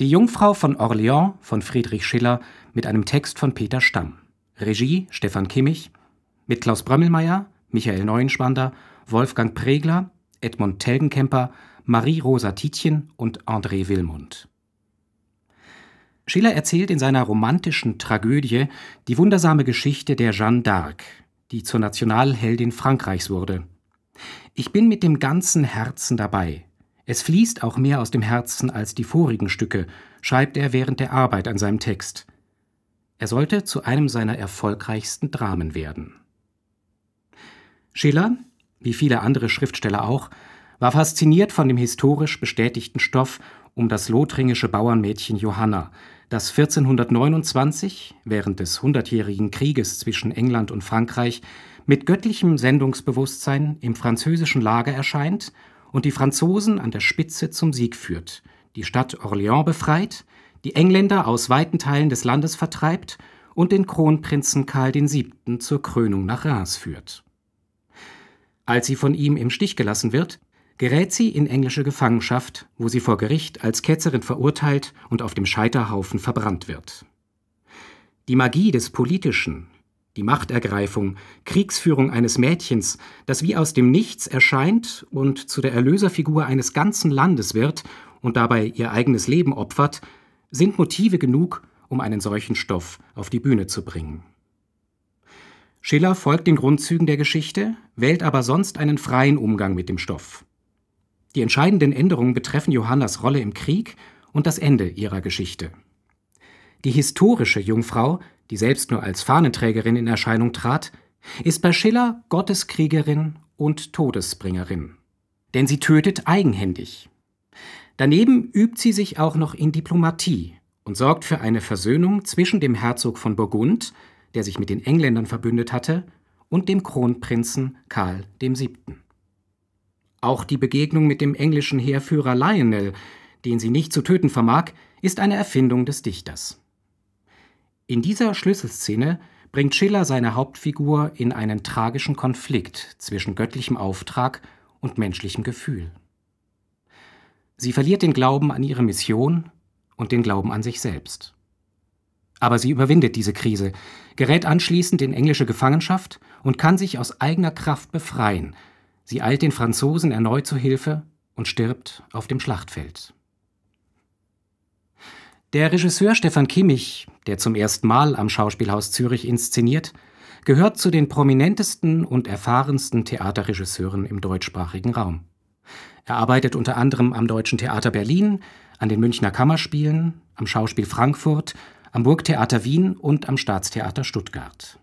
Die Jungfrau von Orléans von Friedrich Schiller mit einem Text von Peter Stamm. Regie Stefan Kimmich. Mit Klaus Brömmelmeier, Michael Neuenschwander, Wolfgang Pregler, Edmund Telgenkemper, Marie-Rosa Tietjen und André Wilmund. Schiller erzählt in seiner romantischen Tragödie die wundersame Geschichte der Jeanne d'Arc, die zur Nationalheldin Frankreichs wurde. Ich bin mit dem ganzen Herzen dabei, es fließt auch mehr aus dem Herzen als die vorigen Stücke, schreibt er während der Arbeit an seinem Text. Er sollte zu einem seiner erfolgreichsten Dramen werden. Schiller, wie viele andere Schriftsteller auch, war fasziniert von dem historisch bestätigten Stoff um das lothringische Bauernmädchen Johanna, das 1429 während des Hundertjährigen Krieges zwischen England und Frankreich mit göttlichem Sendungsbewusstsein im französischen Lager erscheint und die Franzosen an der Spitze zum Sieg führt, die Stadt Orléans befreit, die Engländer aus weiten Teilen des Landes vertreibt und den Kronprinzen Karl VII. zur Krönung nach Reims führt. Als sie von ihm im Stich gelassen wird, gerät sie in englische Gefangenschaft, wo sie vor Gericht als Ketzerin verurteilt und auf dem Scheiterhaufen verbrannt wird. Die Magie des Politischen die Machtergreifung, Kriegsführung eines Mädchens, das wie aus dem Nichts erscheint und zu der Erlöserfigur eines ganzen Landes wird und dabei ihr eigenes Leben opfert, sind Motive genug, um einen solchen Stoff auf die Bühne zu bringen. Schiller folgt den Grundzügen der Geschichte, wählt aber sonst einen freien Umgang mit dem Stoff. Die entscheidenden Änderungen betreffen Johannas Rolle im Krieg und das Ende ihrer Geschichte. Die historische Jungfrau, die selbst nur als Fahnenträgerin in Erscheinung trat, ist bei Schiller Gotteskriegerin und Todesbringerin. Denn sie tötet eigenhändig. Daneben übt sie sich auch noch in Diplomatie und sorgt für eine Versöhnung zwischen dem Herzog von Burgund, der sich mit den Engländern verbündet hatte, und dem Kronprinzen Karl VII. Auch die Begegnung mit dem englischen Heerführer Lionel, den sie nicht zu töten vermag, ist eine Erfindung des Dichters. In dieser Schlüsselszene bringt Schiller seine Hauptfigur in einen tragischen Konflikt zwischen göttlichem Auftrag und menschlichem Gefühl. Sie verliert den Glauben an ihre Mission und den Glauben an sich selbst. Aber sie überwindet diese Krise, gerät anschließend in englische Gefangenschaft und kann sich aus eigener Kraft befreien. Sie eilt den Franzosen erneut zu Hilfe und stirbt auf dem Schlachtfeld. Der Regisseur Stefan Kimmich der zum ersten Mal am Schauspielhaus Zürich inszeniert, gehört zu den prominentesten und erfahrensten Theaterregisseuren im deutschsprachigen Raum. Er arbeitet unter anderem am Deutschen Theater Berlin, an den Münchner Kammerspielen, am Schauspiel Frankfurt, am Burgtheater Wien und am Staatstheater Stuttgart.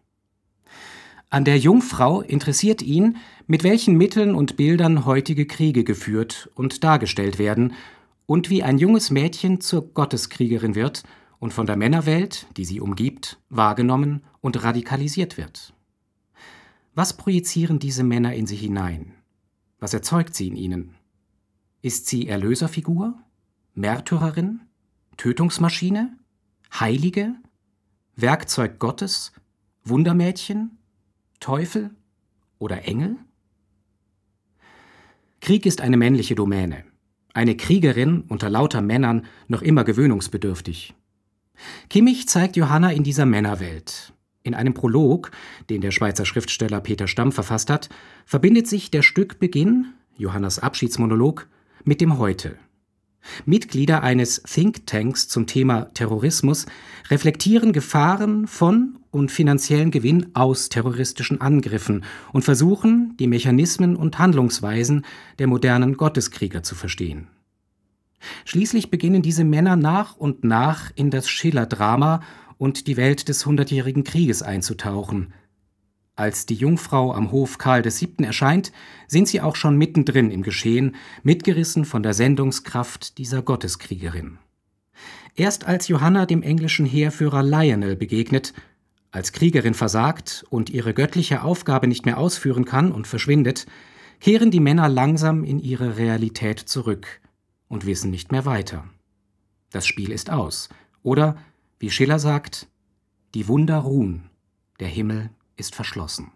An der Jungfrau interessiert ihn, mit welchen Mitteln und Bildern heutige Kriege geführt und dargestellt werden und wie ein junges Mädchen zur Gotteskriegerin wird und von der Männerwelt, die sie umgibt, wahrgenommen und radikalisiert wird. Was projizieren diese Männer in sie hinein? Was erzeugt sie in ihnen? Ist sie Erlöserfigur? Märtyrerin? Tötungsmaschine? Heilige? Werkzeug Gottes? Wundermädchen? Teufel? Oder Engel? Krieg ist eine männliche Domäne. Eine Kriegerin unter lauter Männern noch immer gewöhnungsbedürftig. Kimmich zeigt Johanna in dieser Männerwelt. In einem Prolog, den der Schweizer Schriftsteller Peter Stamm verfasst hat, verbindet sich der Stückbeginn, Johannas Abschiedsmonolog, mit dem Heute. Mitglieder eines Thinktanks zum Thema Terrorismus reflektieren Gefahren von und finanziellen Gewinn aus terroristischen Angriffen und versuchen, die Mechanismen und Handlungsweisen der modernen Gotteskrieger zu verstehen. Schließlich beginnen diese Männer nach und nach in das Schiller-Drama und die Welt des Hundertjährigen Krieges einzutauchen. Als die Jungfrau am Hof Karl VII. erscheint, sind sie auch schon mittendrin im Geschehen, mitgerissen von der Sendungskraft dieser Gotteskriegerin. Erst als Johanna dem englischen Heerführer Lionel begegnet, als Kriegerin versagt und ihre göttliche Aufgabe nicht mehr ausführen kann und verschwindet, kehren die Männer langsam in ihre Realität zurück – und wissen nicht mehr weiter. Das Spiel ist aus. Oder, wie Schiller sagt, die Wunder ruhen, der Himmel ist verschlossen.